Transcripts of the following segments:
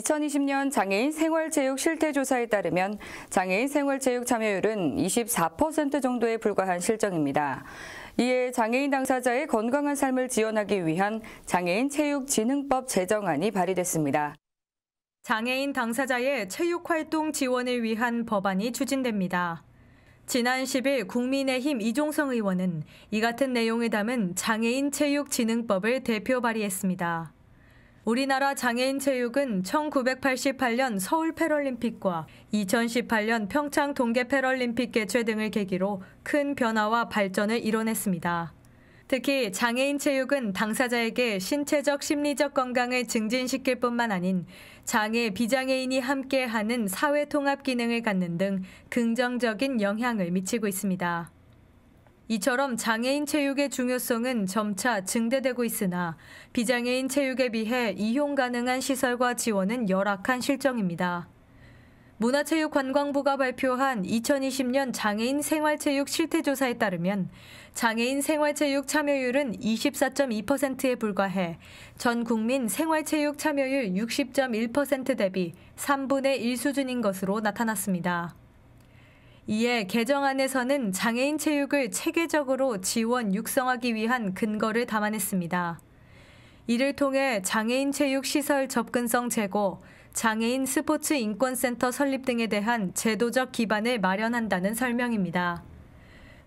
2020년 장애인 생활체육 실태조사에 따르면 장애인 생활체육 참여율은 24% 정도에 불과한 실정입니다. 이에 장애인 당사자의 건강한 삶을 지원하기 위한 장애인 체육진흥법 제정안이 발의됐습니다. 장애인 당사자의 체육활동 지원을 위한 법안이 추진됩니다. 지난 10일 국민의힘 이종성 의원은 이 같은 내용을 담은 장애인 체육진흥법을 대표 발의했습니다. 우리나라 장애인 체육은 1988년 서울 패럴림픽과 2018년 평창 동계 패럴림픽 개최 등을 계기로 큰 변화와 발전을 이뤄냈습니다. 특히 장애인 체육은 당사자에게 신체적 심리적 건강을 증진시킬 뿐만 아닌 장애 비장애인이 함께하는 사회 통합 기능을 갖는 등 긍정적인 영향을 미치고 있습니다. 이처럼 장애인 체육의 중요성은 점차 증대되고 있으나 비장애인 체육에 비해 이용 가능한 시설과 지원은 열악한 실정입니다. 문화체육관광부가 발표한 2020년 장애인 생활체육 실태조사에 따르면 장애인 생활체육 참여율은 24.2%에 불과해 전 국민 생활체육 참여율 60.1% 대비 3분의 1 수준인 것으로 나타났습니다. 이에 개정안에서는 장애인 체육을 체계적으로 지원 육성하기 위한 근거를 담아냈습니다. 이를 통해 장애인 체육 시설 접근성 제고, 장애인 스포츠 인권센터 설립 등에 대한 제도적 기반을 마련한다는 설명입니다.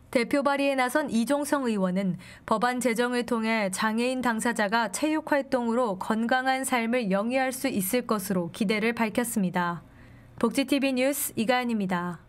대표 발의에 나선 이종성 의원은 법안 제정을 통해 장애인 당사자가 체육 활동으로 건강한 삶을 영위할 수 있을 것으로 기대를 밝혔습니다. 복지TV 뉴스 이가연입니다.